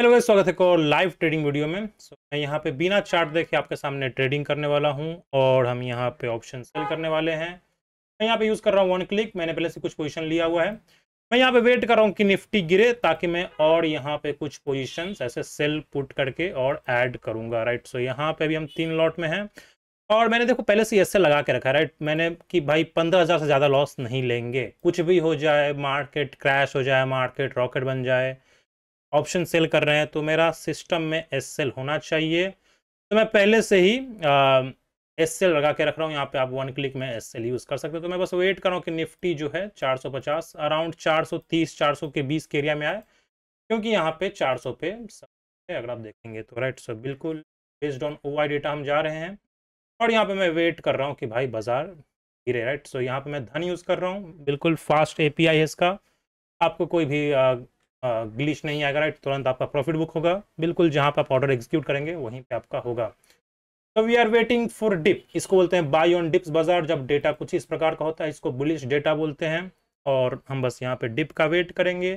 Hello guys स्वागत है को लाइव ट्रेडिंग वीडियो में सो so, मैं यहाँ पे बिना चार्ट देखे आपके सामने ट्रेडिंग करने वाला हूँ और हम यहाँ पे ऑप्शन सेल करने वाले हैं मैं यहाँ पे यूज़ कर रहा हूँ वन क्लिक मैंने पहले से कुछ पोजीशन लिया हुआ है मैं यहाँ पे वेट कर रहा हूँ कि निफ्टी गिरे ताकि मैं और यहाँ पे कुछ पोजिशन ऐसे सेल पुट करके और ऐड करूँगा राइट सो so, यहाँ पे भी हम तीन लॉट में हैं और मैंने देखो पहले से ऐसे लगा के रखा है राइट मैंने कि भाई पंद्रह हज़ार से ज़्यादा लॉस नहीं लेंगे कुछ भी हो जाए मार्केट क्रैश हो जाए मार्केट रॉकेट बन जाए ऑप्शन सेल कर रहे हैं तो मेरा सिस्टम में एस होना चाहिए तो मैं पहले से ही एस एल लगा के रख रहा हूँ यहाँ पे आप वन क्लिक में एस एल यूज़ कर सकते हो तो मैं बस वेट कर रहा हूँ कि निफ्टी जो है 450 अराउंड 430 400 के बीस के एरिया में आए क्योंकि यहाँ पे 400 पे अगर आप देखेंगे तो राइट सो बिल्कुल बेस्ड ऑन ओ डेटा हम जा रहे हैं और यहाँ पे मैं वेट कर रहा हूँ कि भाई बाजार गिरे राइट सो यहाँ पे मैं धन यूज़ कर रहा हूँ बिल्कुल फास्ट ए है इसका आपको कोई भी ग्लिच नहीं आएगा राइट तुरंत आपका प्रॉफिट बुक होगा बिल्कुल जहां पर आप ऑर्डर एग्जीक्यूट करेंगे वहीं पर आपका होगा तो we are waiting for dip इसको बोलते हैं बाई ऑन डिप्स बाजार जब डेटा कुछ इस प्रकार का होता है इसको बुलिश डेटा बोलते हैं और हम बस यहाँ पे डिप का वेट करेंगे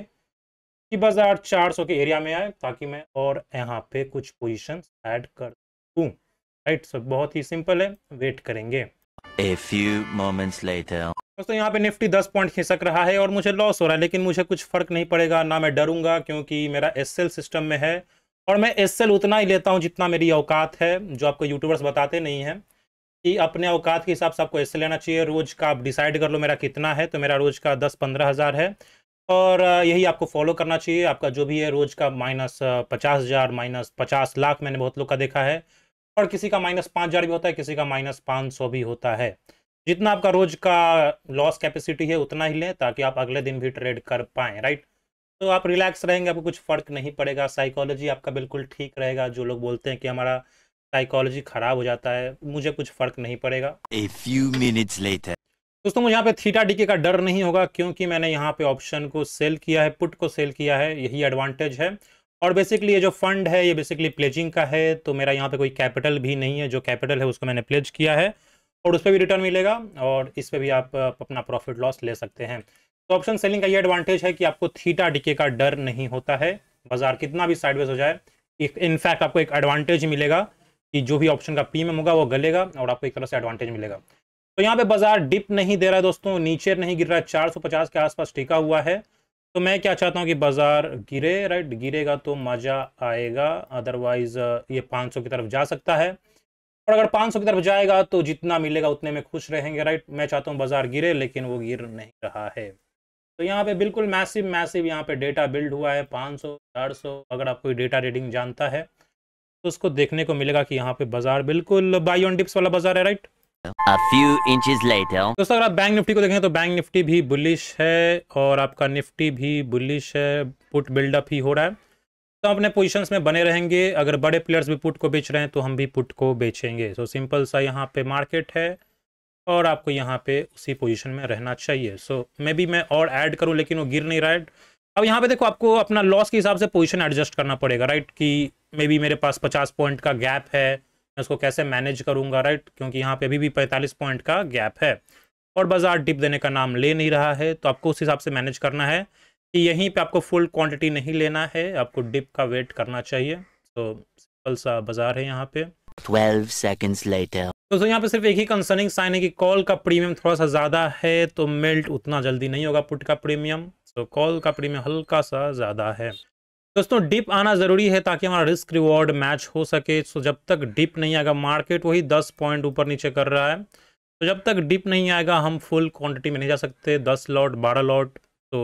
कि बाजार 400 के एरिया में आए ताकि मैं और यहाँ पे कुछ पोजिशन एड कर दूँ राइट सो बहुत ही सिंपल है वेट करेंगे A few moments later. दोस्तों यहाँ पे निफ्टी 10 पॉइंट खिसक रहा है और मुझे लॉस हो रहा है लेकिन मुझे कुछ फर्क नहीं पड़ेगा ना मैं डरूंगा क्योंकि मेरा एस सिस्टम में है और मैं एस उतना ही लेता हूँ जितना मेरी औकात है जो आपको यूट्यूबर्स बताते नहीं है कि अपने औकात के हिसाब से आपको एस लेना चाहिए रोज़ का आप डिसाइड कर लो मेरा कितना है तो मेरा रोज़ का दस पंद्रह हज़ार है और यही आपको फॉलो करना चाहिए आपका जो भी है रोज़ का माइनस पचास हज़ार माइनस पचास लाख मैंने बहुत लोग का देखा है और किसी का माइनस पाँच हज़ार भी होता है किसी का माइनस पाँच सौ भी होता है जितना आपका रोज का लॉस कैपेसिटी है उतना ही लें ताकि आप अगले दिन भी ट्रेड कर पाएँ राइट तो आप रिलैक्स रहेंगे आपको कुछ फ़र्क नहीं पड़ेगा साइकोलॉजी आपका बिल्कुल ठीक रहेगा जो लोग बोलते हैं कि हमारा साइकोलॉजी ख़राब हो जाता है मुझे कुछ फ़र्क नहीं पड़ेगा A few minutes later. दोस्तों मुझे यहाँ पे थीटा डीके का डर नहीं होगा क्योंकि मैंने यहाँ पे ऑप्शन को सेल किया है पुट को सेल किया है यही एडवांटेज है और बेसिकली ये जो फंड है ये बेसिकली प्लेजिंग का है तो मेरा यहाँ पे कोई कैपिटल भी नहीं है जो कैपिटल है उसको मैंने प्लेज किया है और उस पर भी रिटर्न मिलेगा और इस पर भी आप अपना प्रॉफिट लॉस ले सकते हैं तो ऑप्शन सेलिंग का ये एडवांटेज है कि आपको थीटा डिके का डर नहीं होता है बाजार कितना भी साइडवेज हो जाए इनफैक्ट आपको एक एडवांटेज मिलेगा कि जो भी ऑप्शन का प्रीमियम होगा वो गलेगा और आपको एक तरह से एडवांटेज मिलेगा तो यहाँ पे बाजार डिप नहीं दे रहा है दोस्तों नीचे नहीं गिर रहा है चार के आसपास टिका हुआ है तो मैं क्या चाहता हूँ कि बाज़ार गिरे राइट गिरेगा तो मज़ा आएगा अदरवाइज़ ये 500 की तरफ जा सकता है और अगर 500 की तरफ जाएगा तो जितना मिलेगा उतने में खुश रहेंगे राइट मैं चाहता हूँ बाज़ार गिरे लेकिन वो गिर नहीं रहा है तो यहाँ पे बिल्कुल मैसिव मैसिव यहाँ पे डेटा बिल्ड हुआ है 500 400 अगर आप कोई डेटा रीडिंग जानता है तो उसको देखने को मिलेगा कि यहाँ पे बाज़ार बिल्कुल बाई ऑन डिप्स वाला बाज़ार है right A few inches later. दोस्तों अगर आप बैंक निफ्टी को देखें तो बैंक निफ्टी भी बुलिश है और आपका निफ्टी भी बुलिश है पुट बिल्डअप ही हो रहा है तो अपने पोजीशंस में बने रहेंगे अगर बड़े प्लेयर्स भी पुट को बेच रहे हैं तो हम भी पुट को बेचेंगे सो so, सिंपल सा यहाँ पे मार्केट है और आपको यहाँ पे उसी पोजीशन में रहना चाहिए सो मे बी मैं और ऐड करूँ लेकिन वो गिर नहीं रहा है अब यहाँ पे देखो आपको अपना लॉस के हिसाब से पोजिशन एडजस्ट करना पड़ेगा राइट कि मे बी मेरे पास पचास पॉइंट का गैप है मैं उसको कैसे मैनेज करूंगा राइट क्योंकि यहाँ पे अभी भी 45 पॉइंट का गैप है और बाजार डिप देने का नाम ले नहीं रहा है तो आपको उस हिसाब से मैनेज करना है कि यहीं पे आपको फुल क्वांटिटी नहीं लेना है आपको डिप का वेट करना चाहिए तो सिंपल सा बाजार है यहाँ पे ट्वेल्व सेकेंड्स लेटर तो, तो यहाँ पे सिर्फ एक ही कंसर्निंग साइन है कि कॉल का प्रीमियम थोड़ा सा ज़्यादा है तो मेल्ट उतना जल्दी नहीं होगा पुट का प्रीमियम तो कॉल का प्रीमियम हल्का सा ज़्यादा है दोस्तों डिप आना जरूरी है ताकि हमारा रिस्क रिवॉर्ड मैच हो सके सो जब तक डिप नहीं आएगा मार्केट वही दस पॉइंट ऊपर नीचे कर रहा है तो जब तक डिप नहीं आएगा हम फुल क्वांटिटी में नहीं जा सकते दस लॉट बारह लॉट तो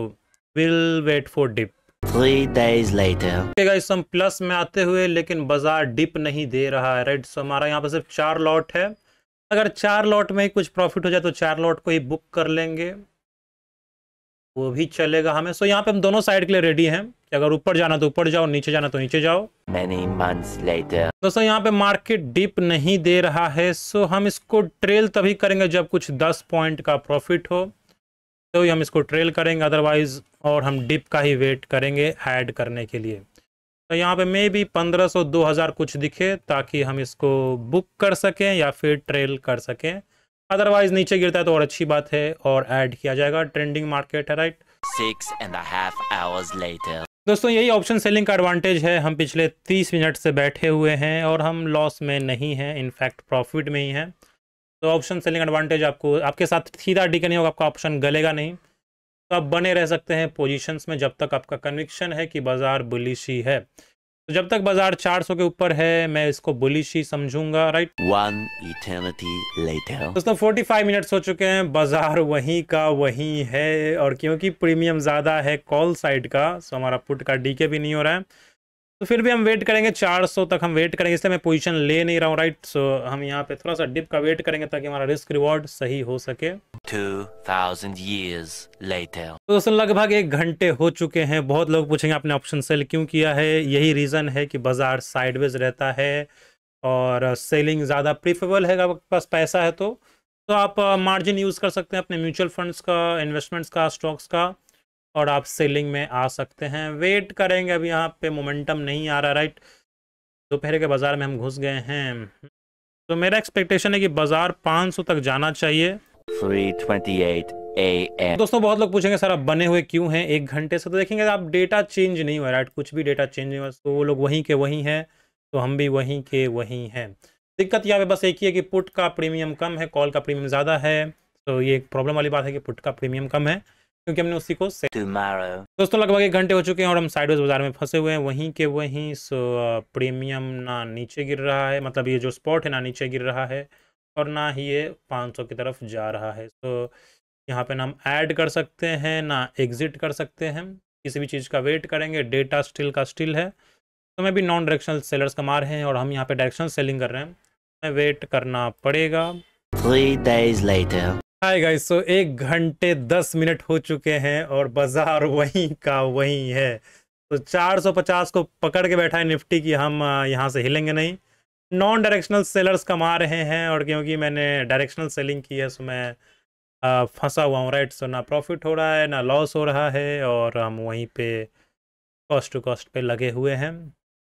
will wait for dip three days इस हम प्लस में आते हुए लेकिन बाजार डिप नहीं दे रहा है राइट सो हमारा यहाँ पर सिर्फ चार लॉट है अगर चार लॉट में कुछ प्रॉफिट हो जाए तो चार लॉट को ही बुक कर लेंगे वो भी चलेगा हमें सो यहाँ पे हम दोनों साइड के लिए रेडी हैं कि अगर ऊपर जाना तो ऊपर जाओ नीचे जाना तो नीचे जाओ Many दोस्तों यहाँ पे मार्केट डिप नहीं दे रहा है सो हम इसको ट्रेल तभी करेंगे जब कुछ दस पॉइंट का प्रॉफिट हो तो हम इसको ट्रेल करेंगे अदरवाइज और हम डिप का ही वेट करेंगे ऐड करने के लिए तो यहाँ पे मे बी 1500 2000 कुछ दिखे ताकि हम इसको बुक कर सकें या फिर ट्रेल कर सकें अदरवाइज नीचे गिरता है तो और अच्छी बात है और ऐड किया जाएगा ट्रेंडिंग मार्केट है right six and half hours later दोस्तों यही ऑप्शन सेलिंग का एडवांटेज है हम पिछले 30 मिनट से बैठे हुए हैं और हम लॉस में नहीं हैं इनफैक्ट प्रॉफिट में ही हैं तो ऑप्शन सेलिंग एडवांटेज आपको आपके साथ सीधा डी नहीं होगा आपका ऑप्शन गलेगा नहीं तो आप बने रह सकते हैं पोजीशंस में जब तक आपका कन्विक्शन है कि बाजार बुलिश ही है तो जब तक बाजार 400 के ऊपर है मैं इसको बुलिश ही समझूंगा राइट वन इटर्निटी लेटर दोस्तों 45 मिनट्स हो चुके हैं बाजार वहीं का वहीं है और क्योंकि प्रीमियम ज्यादा है कॉल साइड का सो हमारा पुट का डीके भी नहीं हो रहा है तो फिर भी हम वेट करेंगे 400 तक हम वेट करेंगे इसलिए मैं पोजीशन ले नहीं रहा हूँ राइट सो हम यहाँ पे थोड़ा सा डिप का वेट करेंगे ताकि हमारा रिस्क रिवॉर्ड सही हो सके 2000 years later. तो दोस्तों लगभग एक घंटे हो चुके हैं बहुत लोग पूछेंगे आपने ऑप्शन सेल क्यों किया है यही रीज़न है कि बाजार साइडवेज रहता है और सेलिंग ज़्यादा प्रीफेबल है अगर आपके पास पैसा है तो, तो आप मार्जिन यूज़ कर सकते हैं अपने म्यूचुअल फंड का इन्वेस्टमेंट्स का स्टॉक्स का और आप सेलिंग में आ सकते हैं वेट करेंगे अभी यहाँ पे मोमेंटम नहीं आ रहा राइट दोपहर के बाज़ार में हम घुस गए हैं तो मेरा एक्सपेक्टेशन है कि बाज़ार 500 तक जाना चाहिए दोस्तों बहुत लोग पूछेंगे सर आप बने हुए क्यों हैं एक घंटे से तो देखेंगे आप डेटा चेंज नहीं हुआ राइट कुछ भी डेटा चेंज नहीं हुआ तो वो लोग वहीं के वहीं हैं तो हम भी वहीं के वहीं हैं दिक्कत यहाँ पे बस एक ही है कि पुट का प्रीमियम कम है कॉल का प्रीमियम ज़्यादा है तो ये एक प्रॉब्लम वाली बात है कि पुट का प्रीमियम कम है क्योंकि हमने उसी को दोस्तों लगभग एक घंटे हो चुके हैं और हम साइडवेज बाजार में फंसे हुए हैं वहीं के वहीं सो प्रीमियम ना नीचे गिर रहा है मतलब ये जो स्पॉट है ना नीचे गिर रहा है और ना ही ये 500 की तरफ जा रहा है सो तो यहाँ पे ना हम ऐड कर सकते हैं ना एग्जिट कर सकते हैं किसी भी चीज़ का वेट करेंगे डेटा स्टिल का स्टिल है तो मैं भी नॉन डायरेक्शनल सेलर्स का मार हैं और हम यहाँ पे डायरेक्शनल सेलिंग कर रहे हैं हमें वेट करना पड़ेगा Three days later. Hi guys so तो एक घंटे दस मिनट हो चुके हैं और बाजार वहीं का वहीं है तो 450 को पकड़ के बैठा है निफ्टी की हम यहाँ से हिलेंगे नहीं नॉन डायरेक्शनल सेलर्स कमा रहे हैं और क्योंकि मैंने डायरेक्शनल सेलिंग की है सो मैं फंसा हुआ हूँ राइट सो ना प्रॉफिट हो रहा है ना लॉस हो रहा है और हम वहीं पे कॉस्ट टू कॉस्ट पे लगे हुए हैं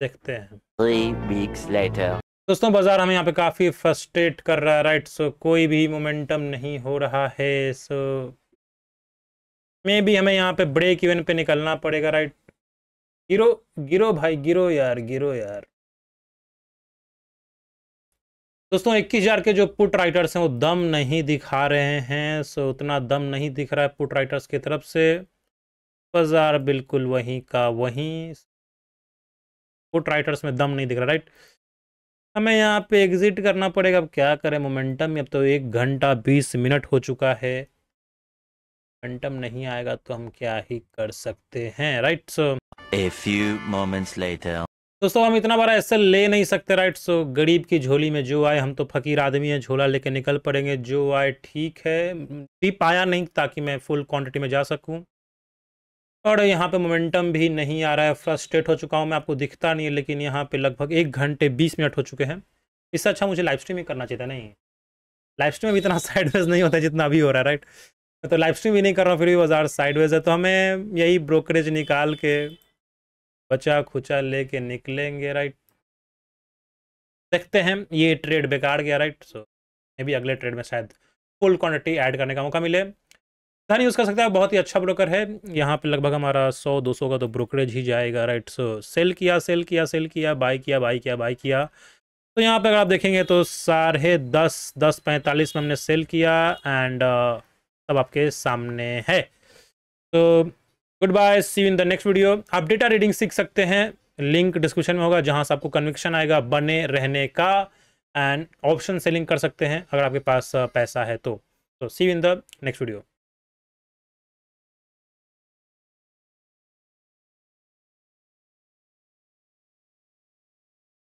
देखते हैं दोस्तों बाज़ार हमें यहाँ पे काफ़ी फ्रस्ट्रेट कर रहा है राइट सो कोई भी मोमेंटम नहीं हो रहा है सो मे भी हमें यहाँ पे ब्रेक इवन पे निकलना पड़ेगा राइट गिरो गिरो भाई गिरो यार गिरो यार दोस्तों इक्कीस हजार के जो पुट राइटर्स हैं वो दम नहीं दिखा रहे हैं सो उतना दम नहीं दिख रहा है पुट राइटर्स की तरफ से बाजार बिल्कुल वहीं का वहीं पुट राइटर्स में दम नहीं दिख रहा राइट हमें यहाँ पे एग्जिट करना पड़ेगा अब क्या करें मोमेंटम अब तो एक घंटा बीस मिनट हो चुका है मोमेंटम नहीं आएगा तो हम क्या ही कर सकते हैं right so a few moments later दोस्तों हम इतना बड़ा ऐसा ले नहीं सकते राइट सो गरीब की झोली में जो आए हम तो फकीर आदमी हैं झोला लेके निकल पड़ेंगे जो आए ठीक है भी पाया नहीं ताकि मैं फुल क्वान्टिटी में जा सकूँ और यहाँ पे मोमेंटम भी नहीं आ रहा है फ्रस्ट्रेट हो चुका हूँ मैं आपको दिखता नहीं है लेकिन यहाँ पे लगभग एक घंटे बीस मिनट हो चुके हैं इससे अच्छा मुझे लाइव स्ट्रीम ही करना चाहिए नहीं लाइव स्ट्रीम में इतना साइडवेज नहीं होता जितना अभी हो रहा है राइट तो लाइव स्ट्रीम भी नहीं कर रहा हूँ फिर भी बाजार साइडवेज है तो हमें यही ब्रोकरेज निकाल के बचा खुचा लेके निकलेंगे राइट देखते हैं ये ट्रेड बेकार गया राइट सो मे भी अगले ट्रेड में शायद फुल क्वांटिटी ऐड करने का मौका मिले ना यूज़ कर सकते हैं बहुत ही अच्छा ब्रोकर है यहाँ पे लगभग हमारा 100 200 का तो ब्रोकरेज ही जाएगा राइट सो सेल किया सेल किया सेल किया बाई किया बाई किया बाई किया तो यहाँ पे अगर आप देखेंगे तो साढ़े दस दस पैंतालीस में हमने सेल किया एंड uh, सब आपके सामने है तो good bye see in the next video आप डेटा रीडिंग सीख सकते हैं लिंक डिस्क्रिप्शन में होगा जहाँ से आपको कन्विक्शन आएगा बने रहने का एंड ऑप्शन सेलिंग कर सकते हैं अगर आपके पास uh, पैसा है तो see in the next video